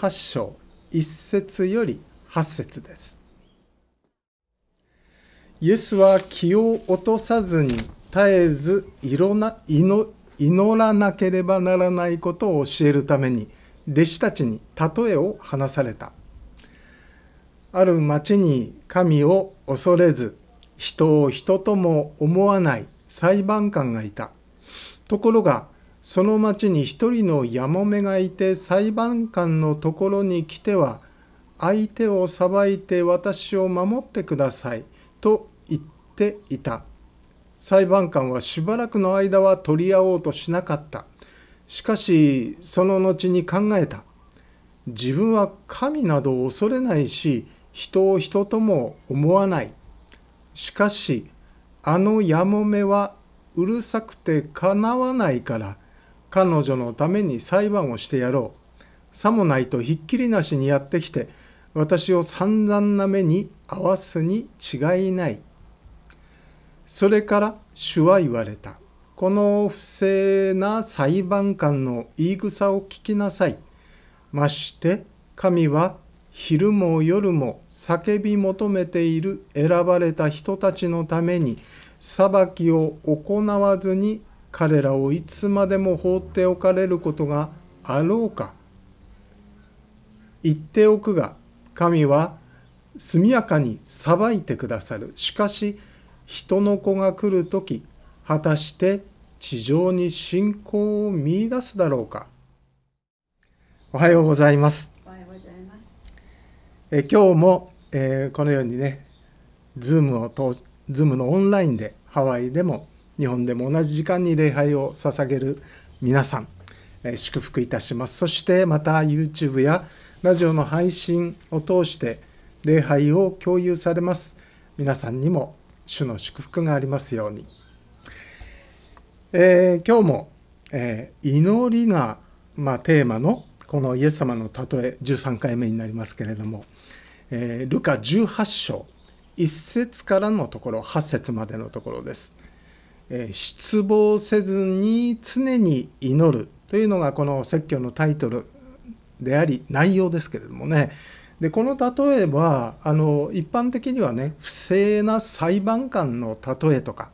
18章1節より8節です。イエスは気を落とさずに絶えず祈らなければならないことを教えるために弟子たちに例えを話された。ある町に神を恐れず人を人とも思わない裁判官がいた。ところがその町に一人のやもめがいて裁判官のところに来ては相手を裁いて私を守ってくださいと言っていた裁判官はしばらくの間は取り合おうとしなかったしかしその後に考えた自分は神など恐れないし人を人とも思わないしかしあのやもめはうるさくてかなわないから彼女のために裁判をしてやろう。さもないとひっきりなしにやってきて、私を散々な目に合わすに違いない。それから主は言われた。この不正な裁判官の言い草を聞きなさい。まして神は昼も夜も叫び求めている選ばれた人たちのために裁きを行わずに彼らをいつまでも放っておかれることがあろうか言っておくが神は速やかに裁いてくださるしかし人の子が来る時果たして地上に信仰を見いだすだろうかおはようございますおはようございますえ今日も、えー、このようにねズームを通 z o のオンラインでハワイでも日本でも同じ時間に礼拝を捧げる皆さん、え祝福いたします。そしてまた YouTube やラジオの配信を通して礼拝を共有されます。皆さんにも主の祝福がありますように。えー、今日も、えー、祈りが、まあ、テーマのこのイエス様の例え13回目になりますけれども、えー、ルカ18章1節からのところ8節までのところです。失望せずに常に祈るというのがこの説教のタイトルであり内容ですけれどもねでこの例えばあの一般的にはね不正な裁判官の例えとか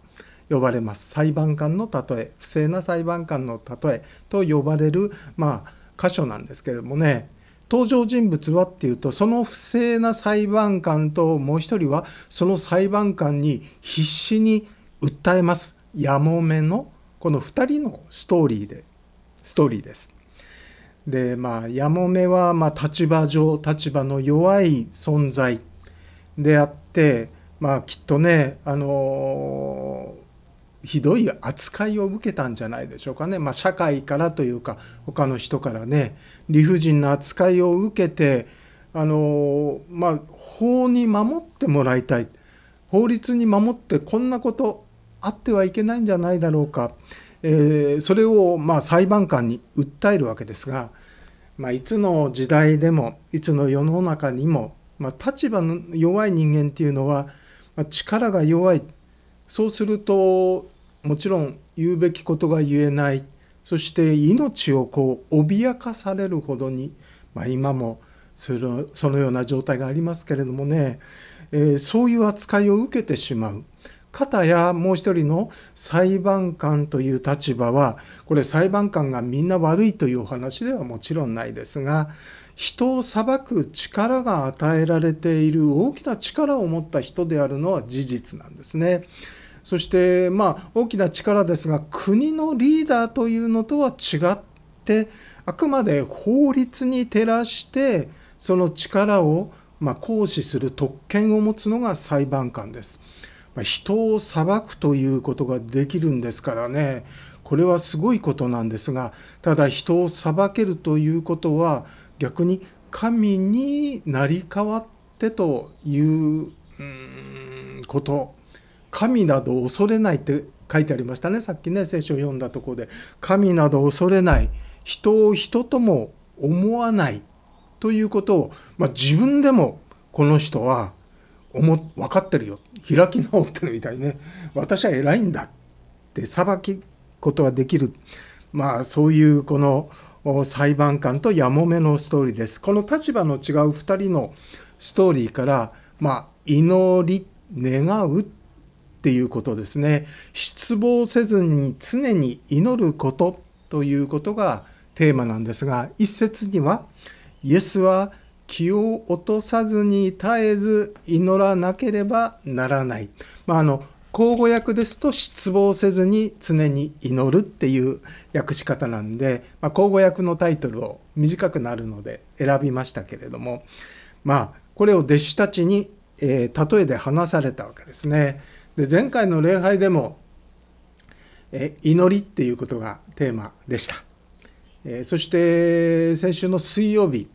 呼ばれます裁判官の例え不正な裁判官の例えと呼ばれるまあ箇所なんですけれどもね登場人物はっていうとその不正な裁判官ともう一人はその裁判官に必死に訴えますやもめのこの2人のストーリーでストーリーです。でまあやもめはま立場上立場の弱い存在であってまあきっとねあのひどい扱いを受けたんじゃないでしょうかね、まあ、社会からというか他の人からね理不尽な扱いを受けてあの、まあ、法に守ってもらいたい法律に守ってこんなことあってはいけないんじゃないだろうか、えー、それをま裁判官に訴えるわけですが、まあ、いつの時代でもいつの世の中にも、まあ、立場の弱い人間っていうのは、まあ、力が弱いそうするともちろん言うべきことが言えないそして命をこう脅かされるほどに、まあ、今もそのような状態がありますけれどもね、えー、そういう扱いを受けてしまう。方やもう一人の裁判官という立場はこれ裁判官がみんな悪いというお話ではもちろんないですが人を裁く力が与えられている大きな力を持った人であるのは事実なんですね。そしてまあ大きな力ですが国のリーダーというのとは違ってあくまで法律に照らしてその力をま行使する特権を持つのが裁判官です。人を裁くということができるんですからねこれはすごいことなんですがただ人を裁けるということは逆に神に成り代わってということ神など恐れないって書いてありましたねさっきね聖書を読んだとこで神など恐れない人を人とも思わないということを、まあ、自分でもこの人は思分かってるよ開き直ってるみたいね私は偉いんだって裁きことができるまあそういうこの裁判官とやもめのストーリーですこの立場の違う2人のストーリーからまあ祈り願うっていうことですね失望せずに常に祈ることということがテーマなんですが一説にはイエスは「気を落とさずに絶えず祈らなければならない。まあ、あの口語訳ですと失望せずに常に祈るっていう訳し方なんで、まあ、口語訳のタイトルを短くなるので選びましたけれどもまあこれを弟子たちに、えー、例えで話されたわけですね。で前回の礼拝でも、えー、祈りっていうことがテーマでした。えー、そして先週の水曜日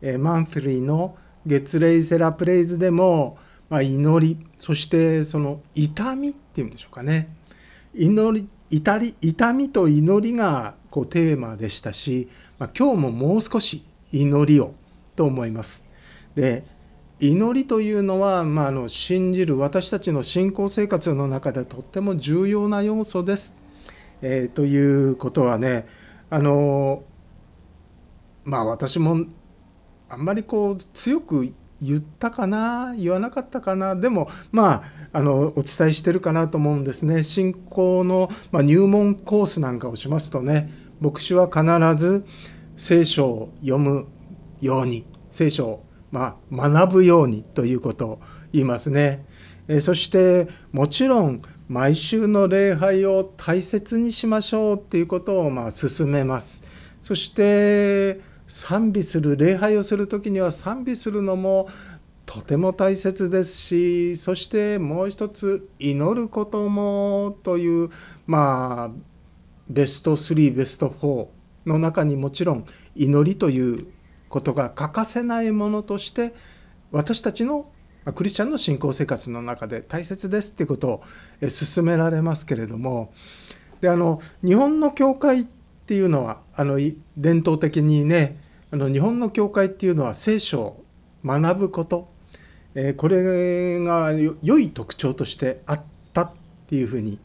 えー、マンスリーの月齢セラプレイズでも、まあ、祈りそしてその痛みっていうんでしょうかね祈り痛り痛みと祈りがこうテーマでしたし、まあ、今日ももう少し祈りをと思います。で祈りというのは、まあ、あの信じる私たちの信仰生活の中でとっても重要な要素です。えー、ということはねあのまあ私もあんまりこう強く言ったかな言わなかったかなでもまああのお伝えしてるかなと思うんですね信仰の、まあ、入門コースなんかをしますとね牧師は必ず聖書を読むように聖書を、まあ、学ぶようにということを言いますね。えそしてもちろん毎週の礼拝を大切にしましょうっていうことをまあ進めます。そして賛美する礼拝をする時には賛美するのもとても大切ですしそしてもう一つ祈ることもというまあベスト3ベスト4の中にもちろん祈りということが欠かせないものとして私たちのクリスチャンの信仰生活の中で大切ですっていうことを勧められますけれどもであの日本の教会ってっていうのはあの伝統的にねあの日本の教会っていうのは聖書を学ぶこと、えー、これが良い特徴としてあったっていうふうに、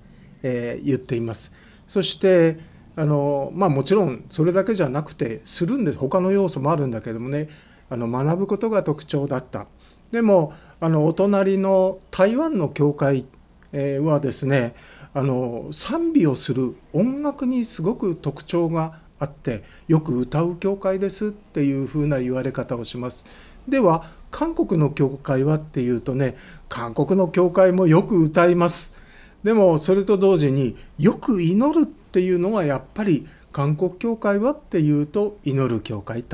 えー、言っています。そしてあのまあ、もちろんそれだけじゃなくてするんです他の要素もあるんだけどもねあの学ぶことが特徴だったでもあのお隣の台湾の教会はですねあの賛美をする音楽にすごく特徴があってよく歌う教会ですっていうふうな言われ方をします。では韓国の教会はっていうとね韓国の教会もよく歌います。でもそれと同時によく祈るっていうのはやっぱり韓国教会はっていうと祈る教会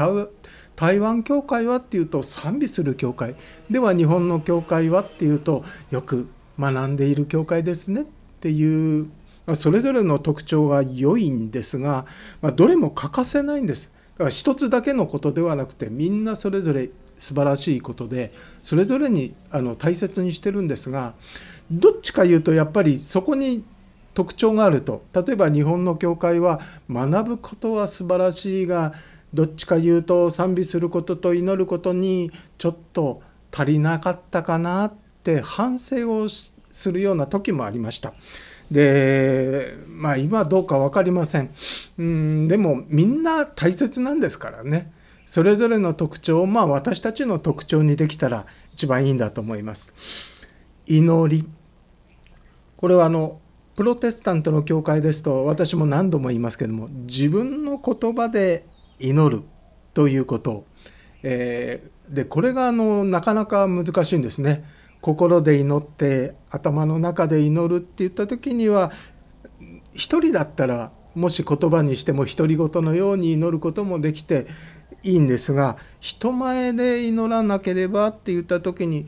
台湾教会はっていうと賛美する教会では日本の教会はっていうとよく学んでいる教会ですねっていう、まあ、それぞれの特徴が良いんですが、まあ、どれも欠かせないんです。だから一つだけのことではなくてみんなそれぞれ素晴らしいことでそれぞれにあの大切にしてるんですがどっちかいうとやっぱりそこに特徴があると例えば日本の教会は学ぶことは素晴らしいがどっちかいうと賛美することと祈ることにちょっと足りなかったかなって反省をしするような時もありました。でまあ今どうか分かりませんうんでもみんな大切なんですからねそれぞれの特徴をまあ私たちの特徴にできたら一番いいんだと思います祈りこれはあのプロテスタントの教会ですと私も何度も言いますけども自分の言葉で祈るということ、えー、でこれがあのなかなか難しいんですね。心で祈って頭の中で祈るって言った時には一人だったらもし言葉にしても独り言のように祈ることもできていいんですが人前で祈らなければって言った時に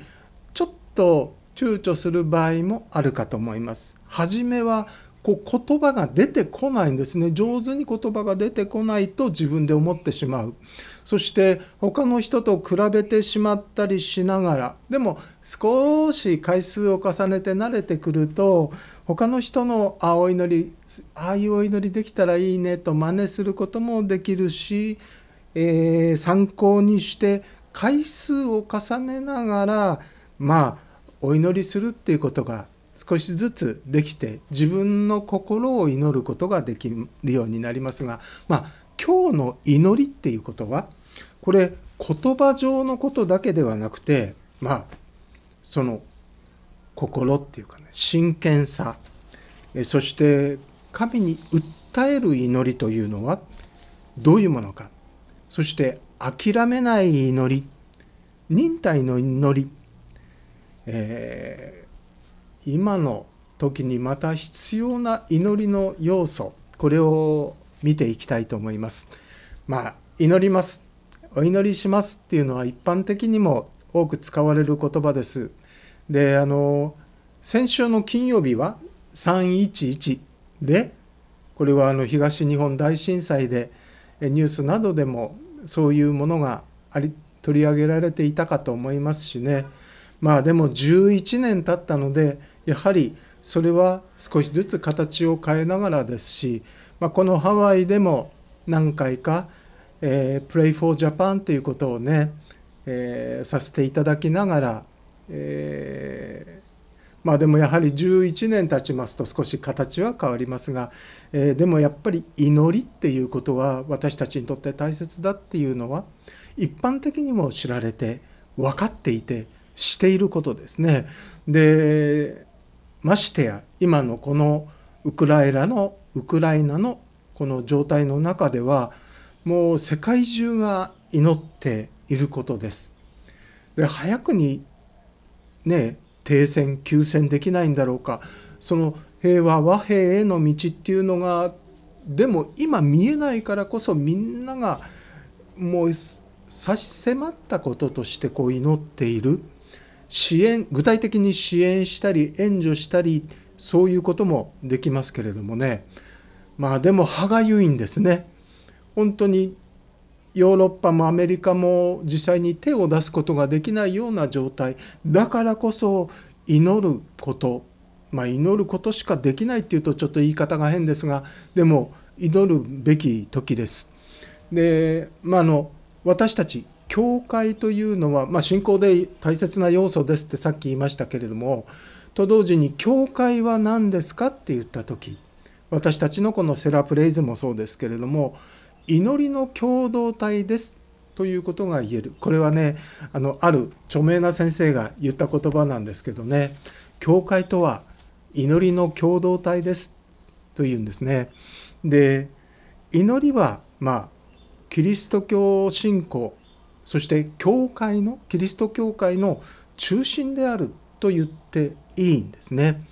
ちょっと躊躇する場合もあるかと思います。初めはこう言葉が出てこないんですね上手に言葉が出てこないと自分で思ってしまう。そして他の人と比べてしまったりしながらでも少し回数を重ねて慣れてくると他の人のあお祈りああいうお祈りできたらいいねと真似することもできるし、えー、参考にして回数を重ねながらまあお祈りするっていうことが少しずつできて自分の心を祈ることができるようになりますがまあ今日の祈りっていうことはこれ言葉上のことだけではなくてまあその心っていうかね真剣さそして神に訴える祈りというのはどういうものかそして諦めない祈り忍耐の祈り、えー、今の時にまた必要な祈りの要素これを見ていきたいと思います。まあ、祈ります。お祈りしますっていうのは一般的にも多く使われる言葉です。で、あの、先週の金曜日は311で、これはあの東日本大震災でニュースなどでもそういうものがあり取り上げられていたかと思いますしね。まあでも11年経ったので、やはりそれは少しずつ形を変えながらですし、まあ、このハワイでも何回か、えー、Pray for Japan ということをね、えー、させていただきながら、えー、まあでもやはり11年経ちますと少し形は変わりますが、えー、でもやっぱり祈りっていうことは私たちにとって大切だっていうのは一般的にも知られて分かっていてしていることですね。でましてや今のこの「ウクライナのウクライナのこの状態の中ではもう世界中が祈っていることです。で早くにね停戦休戦できないんだろうかその平和和平への道っていうのがでも今見えないからこそみんながもう差し迫ったこととしてこう祈っている支援具体的に支援したり援助したりそういうこともできますけれどもねまあでも歯がゆいんですね本当にヨーロッパもアメリカも実際に手を出すことができないような状態だからこそ祈ることまあ祈ることしかできないっていうとちょっと言い方が変ですがでも祈るべき時です。でまあの私たち教会というのは、まあ、信仰で大切な要素ですってさっき言いましたけれどもと同時に教会は何ですかって言った時私たちのこのセラプレイズもそうですけれども祈りの共同体ですということが言えるこれはねあのある著名な先生が言った言葉なんですけどね教会とは祈りの共同体ですというんですねで祈りはまあキリスト教信仰そして教会のキリスト教会の中心であると言っていいんですね。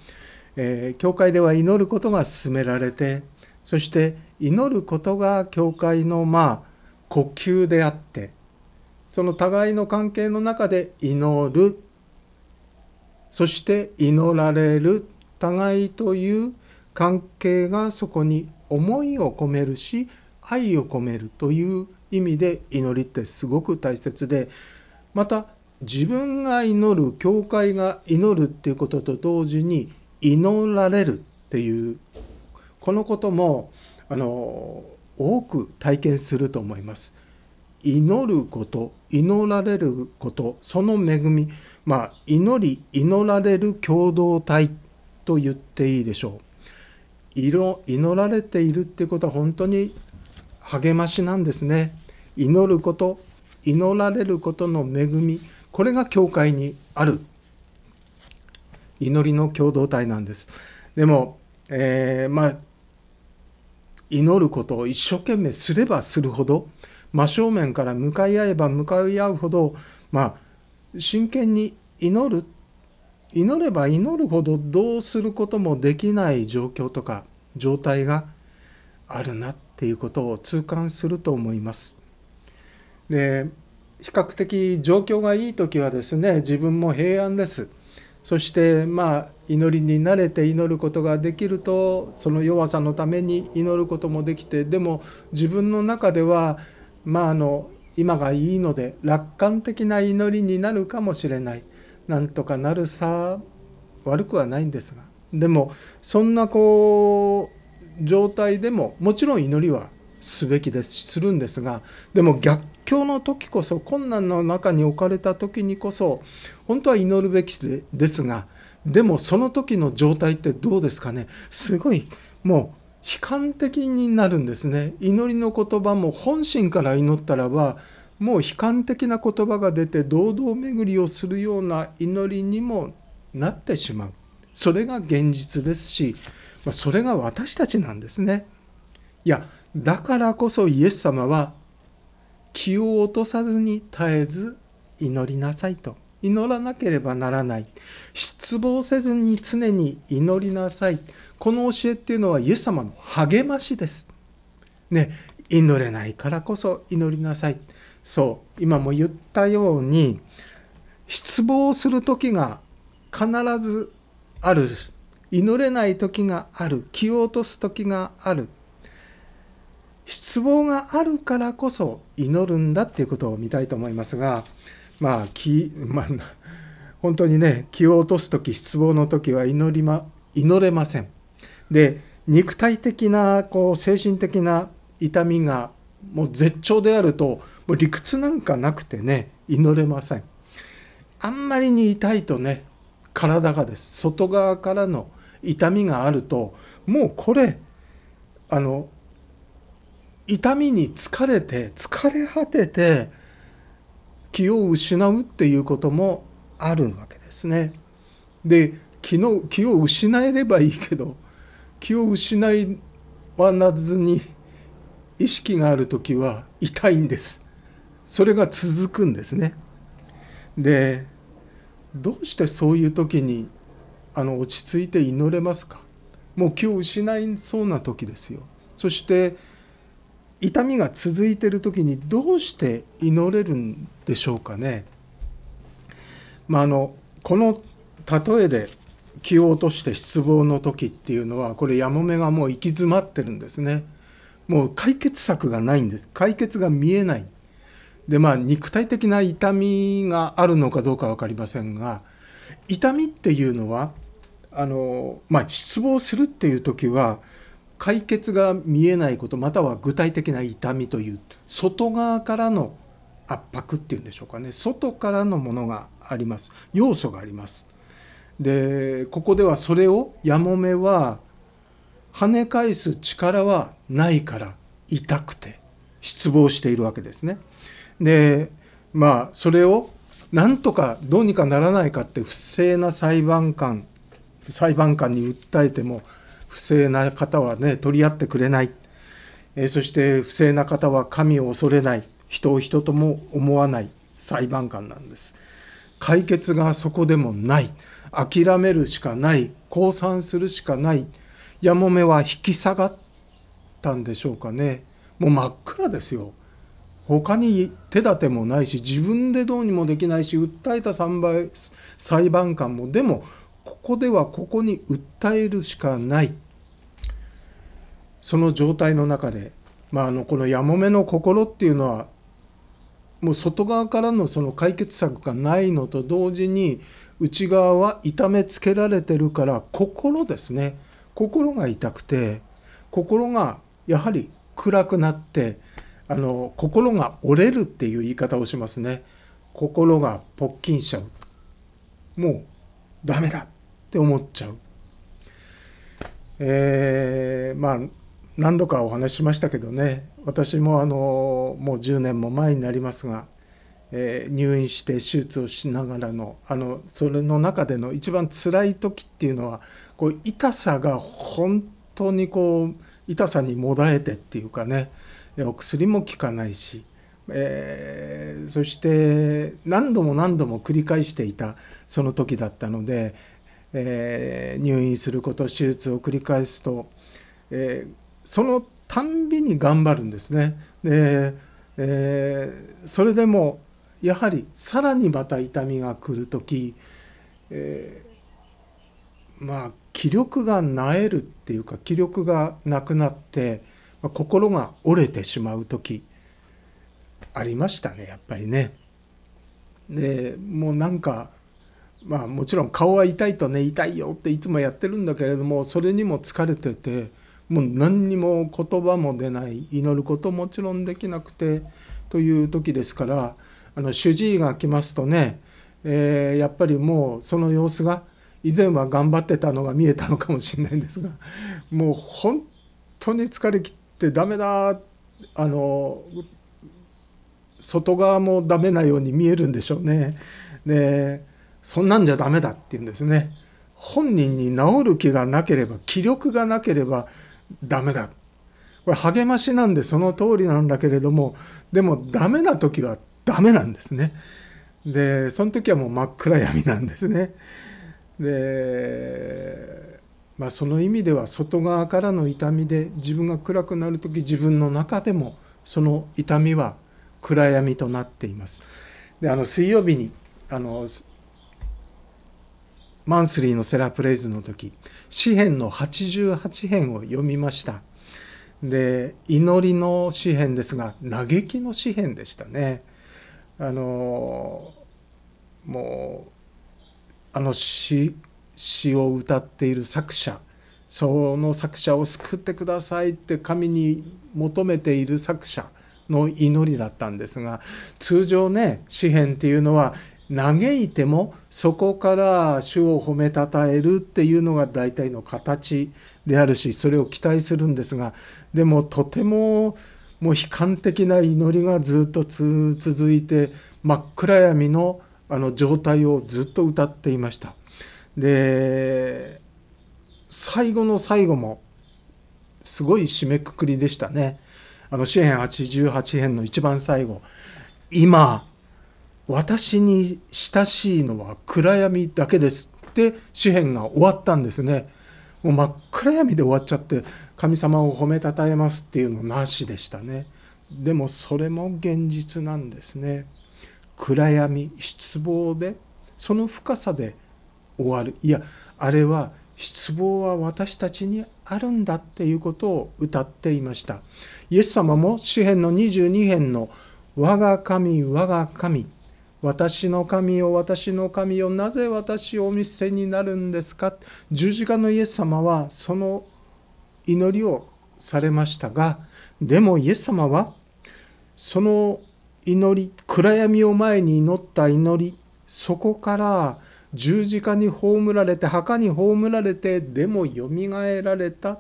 えー、教会では祈ることが勧められてそして祈ることが教会のまあ呼吸であってその互いの関係の中で祈るそして祈られる互いという関係がそこに思いを込めるし愛を込めるという意味で祈りってすごく大切でまた自分が祈る教会が祈るっていうことと同時に祈られるっていうこのこともあの多く体験すると思います。祈ること祈られることその恵みまあ祈り祈られる共同体と言っていいでしょう祈祈られているっていうことは本当に励ましなんですね祈ること祈られることの恵みこれが教会にある祈りの共同体なんです。でも、えー、まあ、祈ることを一生懸命すればするほど、真正面から向かい合えば向かい合うほど、まあ、真剣に祈る、祈れば祈るほどどうすることもできない状況とか状態があるなっていうことを痛感すると思います。で、比較的状況がいい時はですね自分も平安ですそしてまあ祈りに慣れて祈ることができるとその弱さのために祈ることもできてでも自分の中ではまああの今がいいので楽観的な祈りになるかもしれないなんとかなるさ悪くはないんですがでもそんなこう状態でももちろん祈りはすべきですするんですがでも逆境の時こそ困難の中に置かれた時にこそ本当は祈るべきですがでもその時の状態ってどうですかねすごいもう悲観的になるんですね祈りの言葉も本心から祈ったらばもう悲観的な言葉が出て堂々巡りをするような祈りにもなってしまうそれが現実ですし、まそれが私たちなんですねいやだからこそイエス様は気を落とさずに絶えず祈りなさいと祈らなければならない失望せずに常に祈りなさいこの教えっていうのはイエス様の励ましですね祈れないからこそ祈りなさいそう今も言ったように失望する時が必ずある祈れない時がある気を落とす時がある失望があるからこそ祈るんだっていうことを見たいと思いますがまあ気、まあ、本当にね気を落とす時失望の時は祈り、ま、祈れません。で肉体的なこう精神的な痛みがもう絶頂であるともう理屈なんかなくてね祈れません。あんまりに痛いとね体がです外側からの痛みがあるともうこれあの痛みに疲れて疲れ果てて気を失うっていうこともあるわけですね。で気の気を失えればいいけど気を失いはなずに意識がある時は痛いんです。それが続くんですね。でどうしてそういう時にあの落ち着いて祈れますかもう気を失いそうな時ですよ。そして痛みが続いている時にどうして祈れるんでしょうかね。まあ、あのこの例えで気を落として失望の時っていうのはこれヤモメがもう行き詰まってるんですね。もう解決策がないんです解決が見えない。でまあ肉体的な痛みがあるのかどうか分かりませんが痛みっていうのはあの、まあ、失望するっていう時は解決が見えないことまたは具体的な痛みという外側からの圧迫っていうんでしょうかね外からのものがあります要素がありますでここではそれをやもめは跳ね返す力はないから痛くて失望しているわけですねでまあそれをなんとかどうにかならないかって不正な裁判官裁判官に訴えても不正な方はね、取り合ってくれない。えそして不正な方は神を恐れない。人を人とも思わない裁判官なんです。解決がそこでもない。諦めるしかない。降参するしかない。やもめは引き下がったんでしょうかね。もう真っ暗ですよ。他に手立てもないし自分でどうにもできないし訴えた3倍裁判官もでもここではここに訴えるしかないその状態の中で、まあ、あのこのやもめの心っていうのはもう外側からのその解決策がないのと同時に内側は痛めつけられてるから心ですね心が痛くて心がやはり暗くなってあの心が折れるっていう言い方をしますね心がポッキンしちゃうもうダメだって思っちゃう。えー、まあ何度かお話ししましたけどね私もあのもう10年も前になりますが、えー、入院して手術をしながらのあのそれの中での一番辛い時っていうのはこう痛さが本当にこう痛さにもだえてっていうかねお薬も効かないし、えー、そして何度も何度も繰り返していたその時だったので、えー、入院すること手術を繰り返すと、えー、そのたんびに頑張るんですね。でえー、それでもやはりさらにまた痛みが来る時、えー、まあ気力がなえるっていうか気力がなくなって、まあ、心が折れてしまう時ありましたねやっぱりね。でもうなんかまあもちろん顔は痛いとね痛いよっていつもやってるんだけれどもそれにも疲れててもう何にも言葉も出ない祈ることもちろんできなくてという時ですからあの主治医が来ますとね、えやっぱりもうその様子が以前は頑張ってたのが見えたのかもしれないんですがもう本当に疲れきってダメだあの外側もダメなように見えるんでしょうね。でそんなんじゃダメだって言うんですね。本人に治る気がなければ気力がなければダメだ。これ励ましなんでその通りなんだけれどもでもダメな時はダメなんですね。でその時はもう真っ暗闇なんですね。でまあその意味では外側からの痛みで自分が暗くなる時自分の中でもその痛みは暗闇となっています。であの水曜日にあのマンスリーのセラープレイズの時詩篇の88編を読みましたで祈りの詩篇ですが嘆きの詩篇でしたねあのもうあの詩詩を歌っている作者その作者を救ってくださいって神に求めている作者の祈りだったんですが通常ね詩篇っていうのは嘆いてもそこから主を褒めたたえるっていうのが大体の形であるしそれを期待するんですがでもとてももう悲観的な祈りがずっと続いて真っ暗闇のあの状態をずっと歌っていました。で最後の最後もすごい締めくくりでしたね。あの詩編88編の一番最後「今私に親しいのは暗闇だけですって詩篇が終わったんですねもう真っ暗闇で終わっちゃって神様を褒めたたえますっていうのなしでしたねでもそれも現実なんですね暗闇失望でその深さで終わるいやあれは失望は私たちにあるんだっていうことを歌っていましたイエス様も詩篇の22編の「我が神我が神」私の神よ、私の神よ、なぜ私をお見捨てになるんですか十字架のイエス様はその祈りをされましたが、でもイエス様は、その祈り、暗闇を前に祈った祈り、そこから十字架に葬られて、墓に葬られて、でもよみがえられた。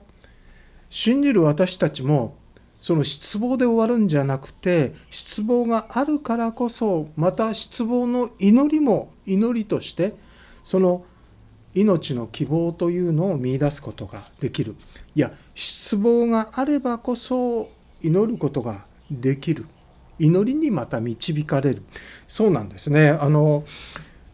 信じる私たちも、その失望で終わるんじゃなくて失望があるからこそまた失望の祈りも祈りとしてその命の希望というのを見いだすことができるいや失望があればこそ祈ることができる祈りにまた導かれるそうなんですねあの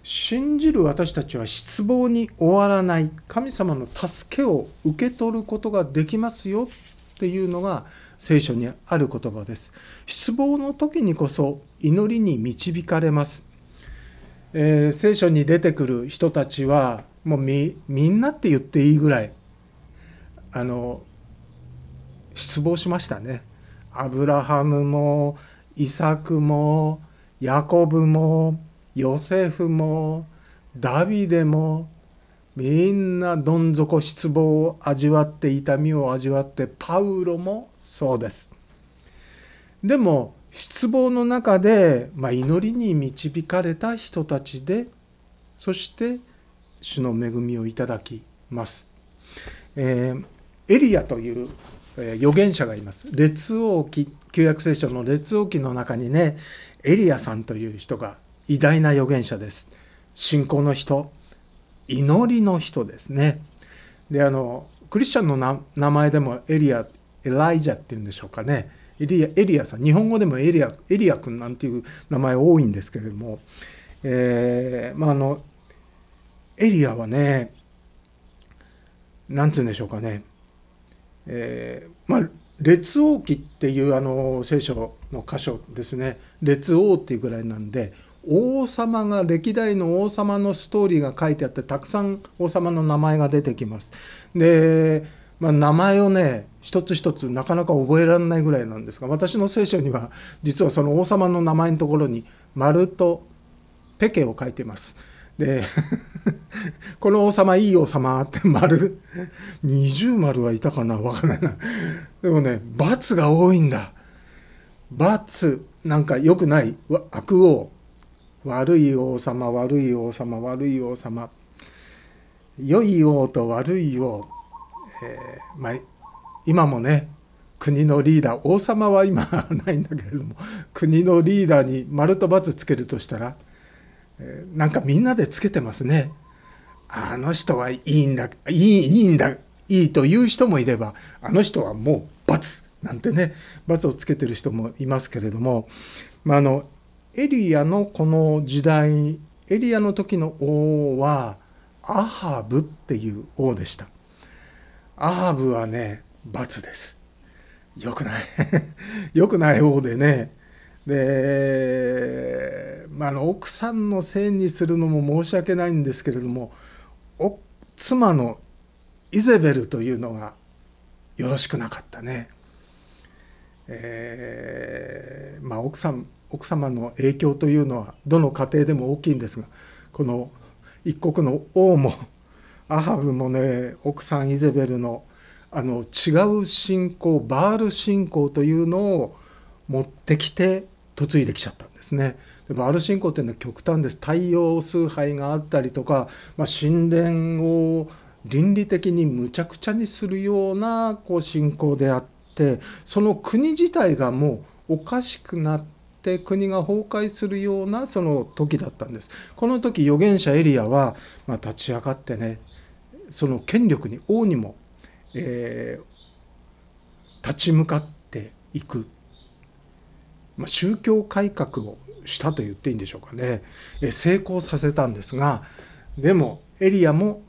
信じる私たちは失望に終わらない神様の助けを受け取ることができますよっていうのが聖書にある言葉です。失望の時にこそ祈りに導かれます。えー、聖書に出てくる人たちはもうみんなって言っていいぐらいあの失望しましたね。アブラハムもイサクもヤコブもヨセフもダビデもみんなどん底失望を味わって痛みを味わってパウロもそうですでも失望の中で、まあ、祈りに導かれた人たちでそして主の恵みをいただきます、えー、エリアという、えー、預言者がいます列王記旧約聖書の列王記の中にねエリアさんという人が偉大な預言者です信仰の人祈りの人ですね。であのクリスチャンの名前でもエリアエライジャっていうんでしょうかねエリアエリアさん日本語でもエリアエリア君なんていう名前多いんですけれども、えー、まあ、あのエリアはね何て言うんでしょうかね、えー、まあ列王記っていうあの聖書の箇所ですね列王っていうぐらいなんで王様が歴代の王様のストーリーが書いてあってたくさん王様の名前が出てきます。で、まあ、名前をね一つ一つなかなか覚えられないぐらいなんですが私の聖書には実はその王様の名前のところに「丸」と「ペケ」を書いてます。で この王様いい王様って丸二重丸はいたかなわからないなでもね罰が多いんだ罰なんか良くない悪王悪い王様悪い王様悪い王様良い王と悪い王、えー、まあ、今もね国のリーダー王様は今ないんだけれども国のリーダーに丸と×つけるとしたら、えー、なんかみんなでつけてますね。あの人はいいんだいいいいんだいいという人もいればあの人はもう×なんてね×をつけてる人もいますけれども、まあ、あのエリアのこの時代エリアの時の王はアハブっていう王でしたアハブはね罰ですよくないよ くない王でねで、まあ、の奥さんのせいにするのも申し訳ないんですけれども妻のイゼベルというのがよろしくなかったね。えー、まあ奥さん奥様の影響というのはどの家庭でも大きいんですがこの一国の王もアハブもね奥さんイゼベルのあの違う信仰バール信仰というのを持ってきて嫁いできちゃったんですね。バール信仰というのは極端です。太陽崇拝があったりとか、まあ、神殿を倫理的にむちゃくちゃにするようなこう信仰であってその国自体がもうおかしくなってって国が崩壊するようなその時だったんですこの時預言者エリアは、まあ、立ち上がってねその権力に王にも、えー、立ち向かっていく、まあ、宗教改革をしたと言っていいんでしょうかね、え成功させたんですがでもエリアも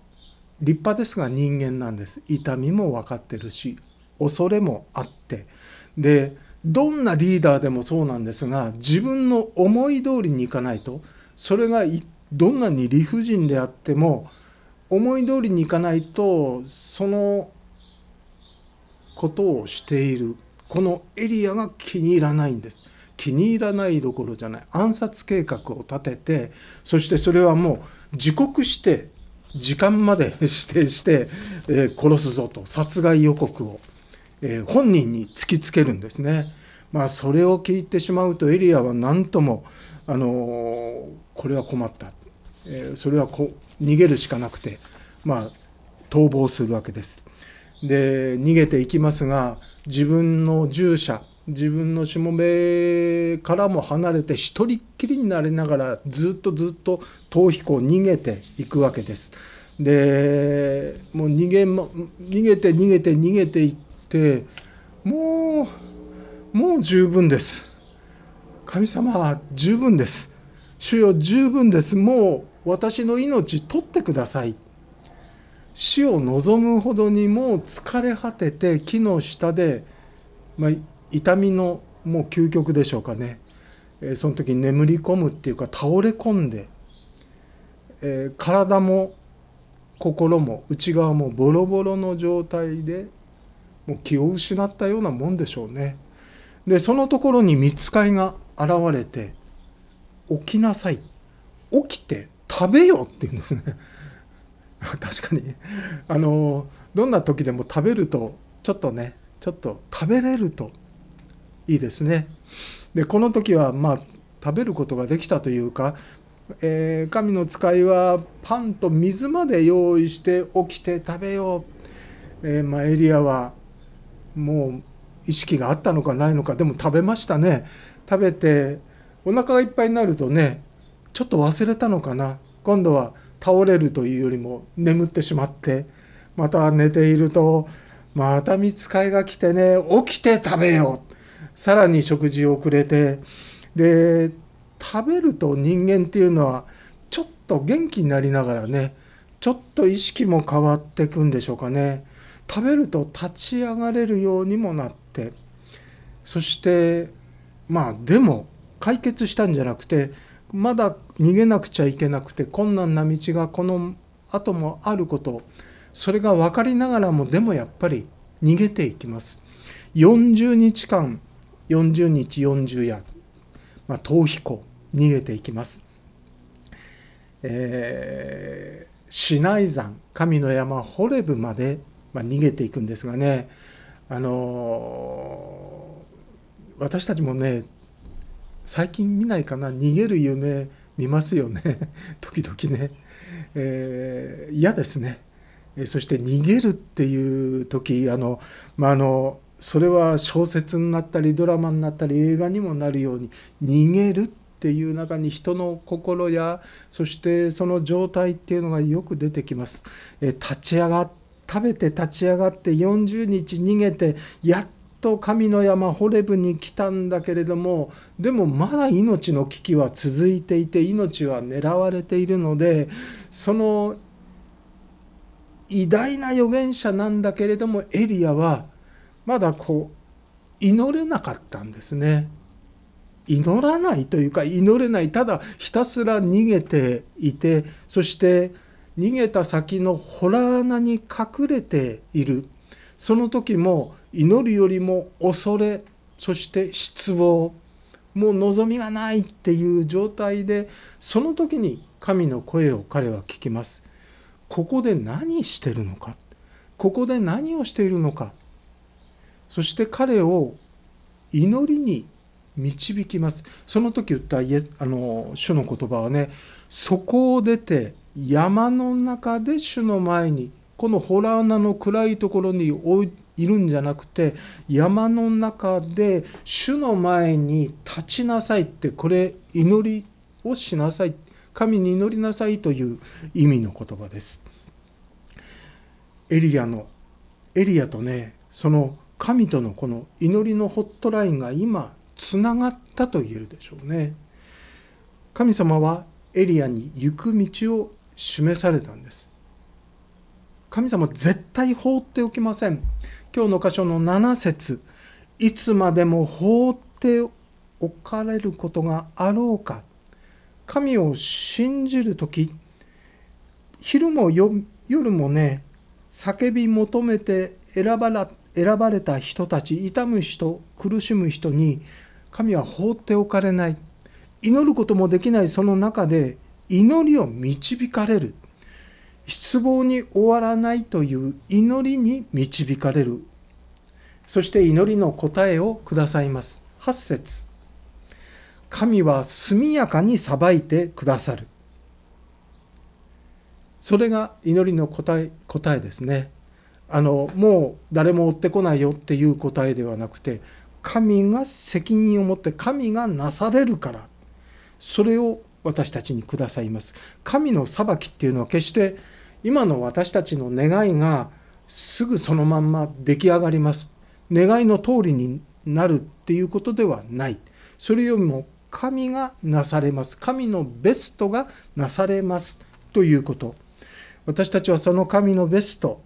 立派ですが人間なんです痛みも分かってるし恐れもあってでどんなリーダーでもそうなんですが自分の思い通りにいかないとそれがどんなに理不尽であっても思い通りにいかないとそのことをしているこのエリアが気に入らないんです気に入らないどころじゃない暗殺計画を立ててそしてそれはもう自刻して時間まで 指定して、えー、殺すぞと殺害予告を。え本人に突きつけるんですね。まあ、それを聞いてしまうとエリアは何とも、あのこれは困った、えそれはこ逃げるしかなくて、まあ、逃亡するわけです。で逃げていきますが自分の従者自分のしもべからも離れて一人っきりになりながらずっとずっと逃避行逃げていくわけです。でもう逃げ逃げて逃げて逃げていってもうもう十分です神様十分です主よ十分ですもう私の命取ってください死を望むほどにもう疲れ果てて木の下で、まあ、痛みのもう究極でしょうかね、えー、その時に眠り込むっていうか倒れ込んで、えー、体も心も内側もボロボロの状態でもう気を失ったようなもんでしょうね。でそのところに見つかいが現れて「起きなさい起きて食べよ」って言うんですね。確かにあのどんな時でも食べるとちょっとねちょっと食べれるといいですね。でこの時はまあ食べることができたというか、えー、神の使いはパンと水まで用意して起きて食べよう、えー、まあ、エリアはもう意識があったのかないのかでも食べましたね食べてお腹がいっぱいになるとねちょっと忘れたのかな今度は倒れるというよりも眠ってしまってまた寝ているとまた見つかいが来てね起きて食べようさらに食事をくれてで食べると人間っていうのはちょっと元気になりながらねちょっと意識も変わってくんでしょうかね。食べると立ち上がれるようにもなってそしてまあでも解決したんじゃなくてまだ逃げなくちゃいけなくて困難な道がこの後もあることそれが分かりながらもでもやっぱり逃げていきます40日間40日40夜、まあ、逃避行逃げていきます、えー、内山神の山ホレブまでまあ、逃げていくんですがねあのー、私たちもね最近見ないかな逃げる夢見ますよね 時々ね、えー、嫌ですねそして逃げるっていう時あの、まあ、あのそれは小説になったりドラマになったり映画にもなるように逃げるっていう中に人の心やそしてその状態っていうのがよく出てきます。え立ち上がって食べて立ち上がって40日逃げてやっと神の山ホレブに来たんだけれどもでもまだ命の危機は続いていて命は狙われているのでその偉大な預言者なんだけれどもエリアはまだこう祈れなかったんですね。祈らないというか祈れないただひたすら逃げていてそして逃げた先の洞穴に隠れているその時も祈るよりも恐れそして失望もう望みがないっていう状態でその時に神の声を彼は聞きますここで何してるのかここで何をしているのかそして彼を祈りに導きますその時言ったあの主の言葉はねそこを出て山の中で主の前にこの洞穴の暗いところにいるんじゃなくて山の中で主の前に立ちなさいってこれ祈りをしなさい神に祈りなさいという意味の言葉ですエリアのエリアとねその神とのこの祈りのホットラインが今つながったと言えるでしょうね神様はエリアに行く道を示されたんです神様絶対放っておきません今日の箇所の7節いつまでも放っておかれることがあろうか神を信じる時昼も夜もね叫び求めて選ばら選ばれた人たち痛む人苦しむ人に神は放っておかれない祈ることもできないその中で祈りを導かれる失望に終わらないという祈りに導かれるそして祈りの答えをくださいます8節神は速やかに裁いてくださるそれが祈りの答え答えですねあのもう誰も追ってこないよっていう答えではなくて神が責任を持って神がなされるからそれを私たちにくださいます神の裁きっていうのは決して今の私たちの願いがすぐそのまんま出来上がります願いの通りになるっていうことではないそれよりも神がなされます神のベストがなされますということ私たちはその神のベスト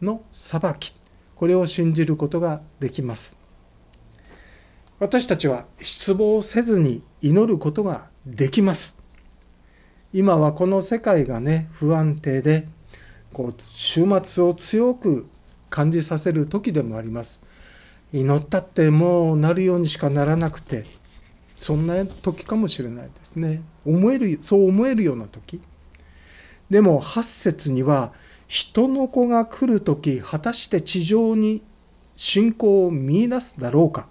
の裁きこれを信じることができます私たちは失望せずに祈ることができます。今はこの世界がね不安定でこう週末を強く感じさせる時でもあります。祈ったってもうなるようにしかならなくてそんな時かもしれないですね。思えるそう思えるような時。でも8節には人の子が来る時果たして地上に信仰を見いだすだろうか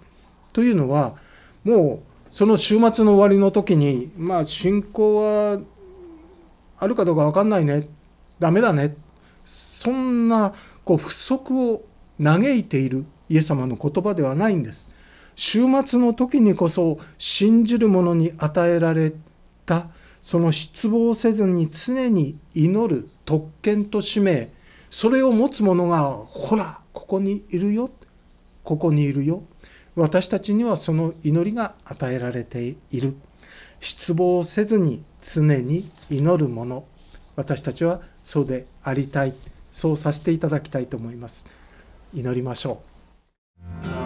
というのはもうその週末の終わりの時にまあ信仰はあるかどうか分かんないねダメだねそんなこう不足を嘆いているイエス様の言葉ではないんです。週末の時にこそ信じる者に与えられたその失望せずに常に祈る特権と使命それを持つ者がほらここにいるよここにいるよ私たちにはその祈りが与えられている失望せずに常に祈るもの私たちはそうでありたいそうさせていただきたいと思います祈りましょう